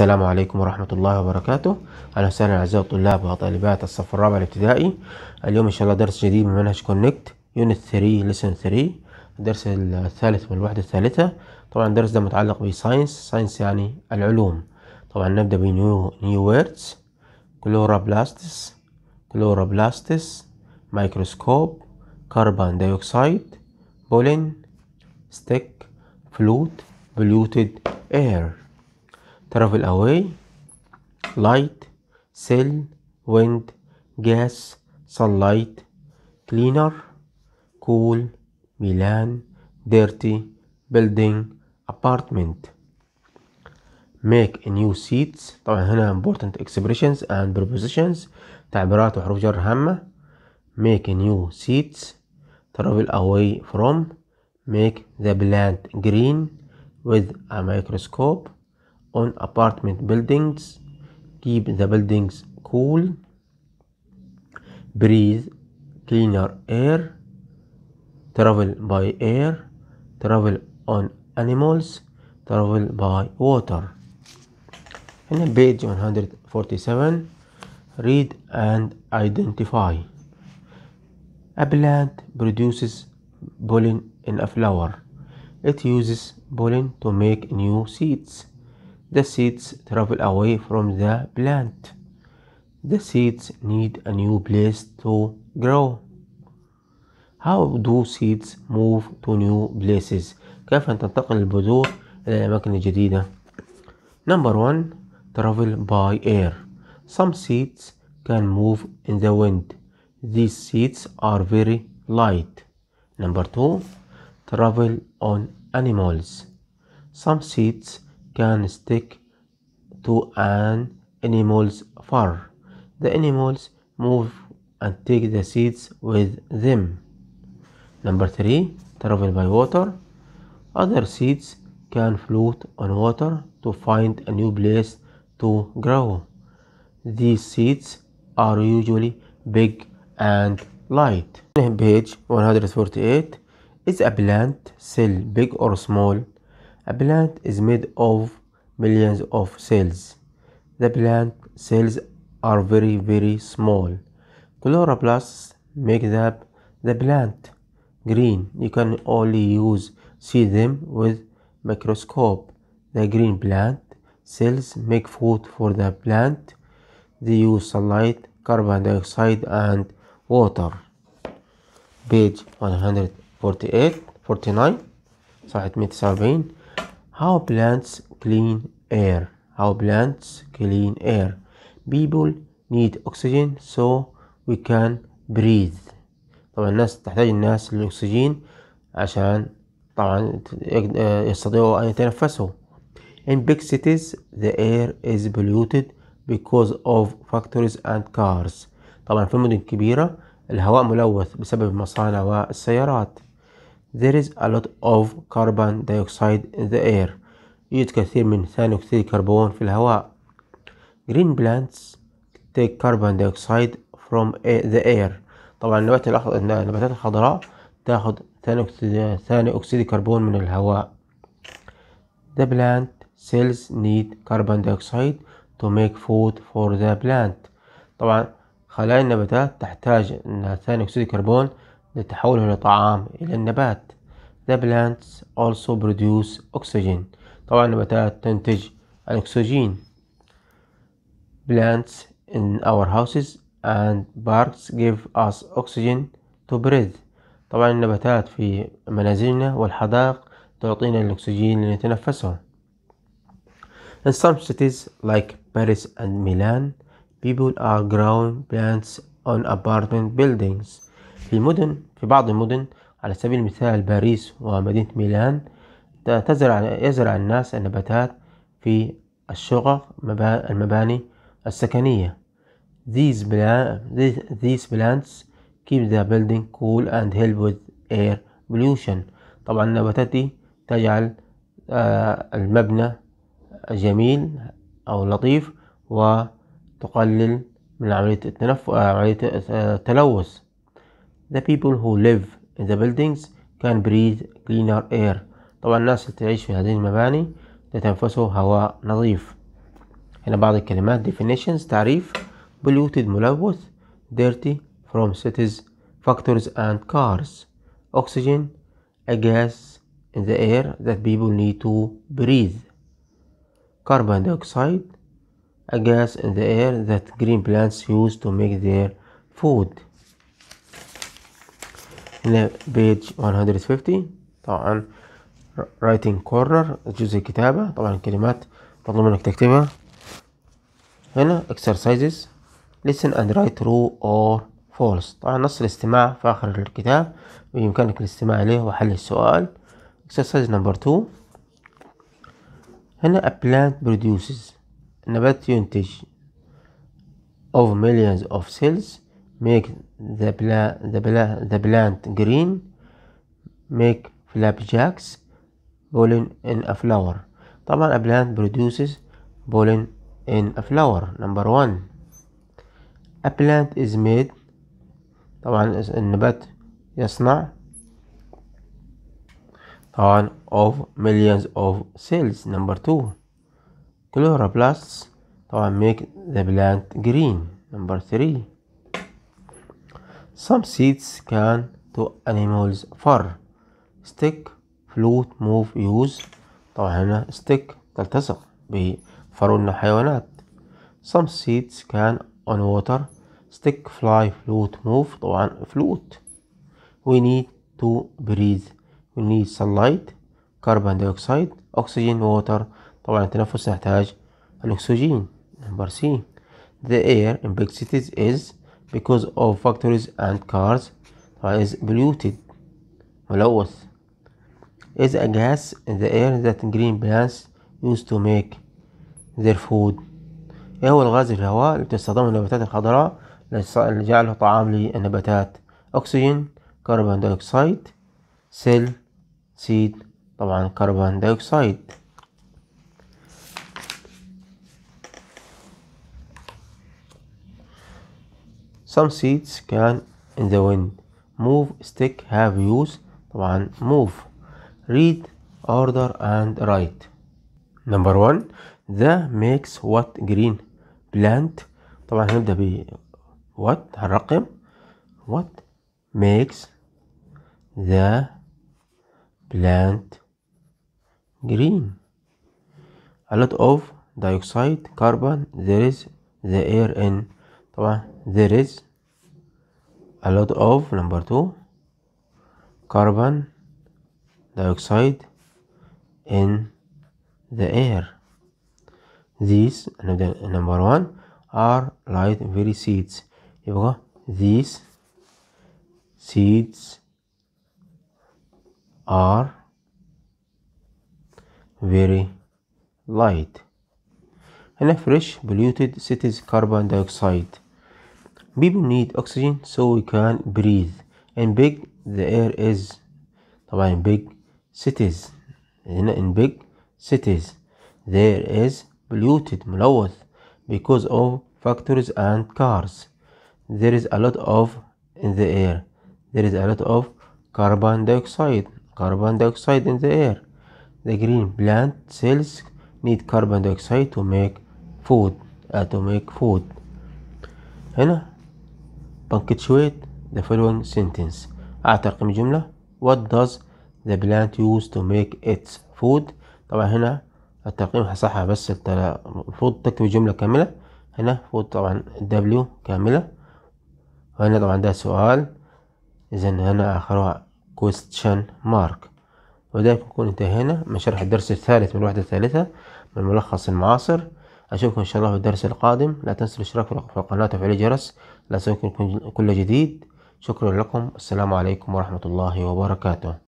السلام عليكم ورحمة الله وبركاته أهلا وسهلا أعزائي الطلاب وطالبات الصف الرابع الابتدائي اليوم إن شاء الله درس جديد من منهج كونكت يونت 3 لسن 3 الدرس الثالث من الوحدة الثالثة طبعا الدرس ده متعلق بساينس ساينس يعني العلوم طبعا نبدأ بنيو نيو ويردز كلوروبلاستس كلوروبلاستس مايكروسكوب كربون دايوكسيد بولين ستيك فلوت بلوتد اير travel away light cell wind gas sunlight cleaner cool Milan dirty building apartment make new seats طبعا هنا important expressions and prepositions تعبيرات وحروف جر هامة make new seats travel away from make the plant green with a microscope on apartment buildings keep the buildings cool breathe cleaner air travel by air travel on animals travel by water in page 147 read and identify a plant produces pollen in a flower it uses pollen to make new seeds the seeds travel away from the plant. The seeds need a new place to grow. How do seeds move to new places? كيف تنتقل البذور إلى أماكن جديدة؟ Number one, travel by air. Some seeds can move in the wind. These seeds are very light. Number two, travel on animals. Some seeds can stick to an animal's fur. The animals move and take the seeds with them. Number three, travel by water. Other seeds can float on water to find a new place to grow. These seeds are usually big and light. Page 148 Is a plant cell big or small? A plant is made of millions of cells. The plant cells are very very small. Chloroplasts make up the plant green. You can only use see them with microscope. The green plant cells make food for the plant. They use sunlight, carbon dioxide and water. Page 148 49 صفحة 179 How plants clean air. How plants clean air. People need oxygen so we can breathe. طبعا الناس تحتاج الناس للأكسجين عشان طبعا يستطيعوا أن يتنفسوا. In big cities the air is polluted because of factories and cars. طبعا في المدن الكبيرة الهواء ملوث بسبب المصانع والسيارات. There is a lot of carbon dioxide in the air. يوجد كثير من ثاني أكسيد الكربون في الهواء. Green plants take carbon dioxide from the air. طبعا النبات النباتات الخضراء تاخد ثاني أكسيد ثاني أكسيد الكربون من الهواء. The plant cells need carbon dioxide to make food for the plant. طبعا خلايا النباتات تحتاج إنها ثاني أكسيد الكربون لتحوله لطعام إلى النبات The plants also produce oxygen طبعا النباتات تنتج الأكسجين Plants in our houses and parks give us oxygen to breathe طبعا النباتات في منازلنا والحدائق تعطينا الأكسجين لنتنفسه In some cities like Paris and Milan people are growing plants on apartment buildings في المدن في بعض المدن على سبيل المثال باريس ومدينة ميلان تزرع يزرع الناس النباتات في الشقق المباني السكنية These, plants keep the building cool and help with air pollution طبعا النباتات دي تجعل آه، المبنى جميل أو لطيف وتقلل من عملية التلوث the people who live in the buildings can breathe cleaner air طبعا الناس اللي تعيش في هذه المباني تتنفسوا هواء نظيف هنا بعض الكلمات definitions تعريف polluted ملوث dirty from cities factories and cars oxygen a gas in the air that people need to breathe carbon dioxide a gas in the air that green plants use to make their food هنا بيج 150 طبعا رايتنج كورنر جزء الكتابة طبعا الكلمات مطلوب منك تكتبها هنا exercises listen and write true or false طبعا نص الاستماع في آخر الكتاب بإمكانك الاستماع إليه وحل السؤال exercise number 2 هنا a plant produces نبات ينتج of millions of cells make the, the, the plant green make flapjacks pollen in a flower طبعا a plant produces pollen in a flower number one a plant is made طبعا النبات يصنع طبعا of millions of cells number two chloroplasts طبعا make the plant green number three some seeds can to animals for stick float move use طبعا هنا stick تلتصق بفرن حيوانات some seeds can on water stick fly float move طبعا float we need to breathe we need sunlight carbon dioxide oxygen water طبعا التنفس نحتاج الأكسجين number C the air in big cities is because of factories and cars is polluted ملوث is a gas in the air that green plants use to make their food ايه هو الغاز في الهواء اللي بتستخدمه النباتات الخضراء لجعله طعام للنباتات اكسجين كربون دايوكسيد سيل سيد طبعا كربون دايوكسيد Some seeds can in the wind. Move, stick, have, use. طبعا move. Read, order and write. Number one the makes what green plant طبعا هنبدأ ب what هنرقم what makes the plant green a lot of dioxide carbon there is the air in طبعا there is a lot of number two carbon dioxide in the air these number one are light very seeds يبقى these seeds are very light In a fresh polluted cities carbon dioxide people need oxygen so we can breathe in big the air is طبعا in big cities هنا in big cities there is polluted ملوث because of factories and cars there is a lot of in the air there is a lot of carbon dioxide carbon dioxide in the air the green plant cells need carbon dioxide to make food uh, to make food هنا punctuate the following sentence أعطى ترقيم الجملة what does the plant use to make its food طبعا هنا الترقيم هصحح بس المفروض تكتب الجملة كاملة هنا فوق طبعا W كاملة وهنا طبعا ده سؤال إذا هنا آخرها question mark وذلك نكون انتهينا من شرح الدرس الثالث من الوحدة الثالثة من الملخص المعاصر أشوفكم إن شاء الله في الدرس القادم لا تنسوا الاشتراك في القناة وتفعيل الجرس لا كل جديد شكرا لكم السلام عليكم ورحمة الله وبركاته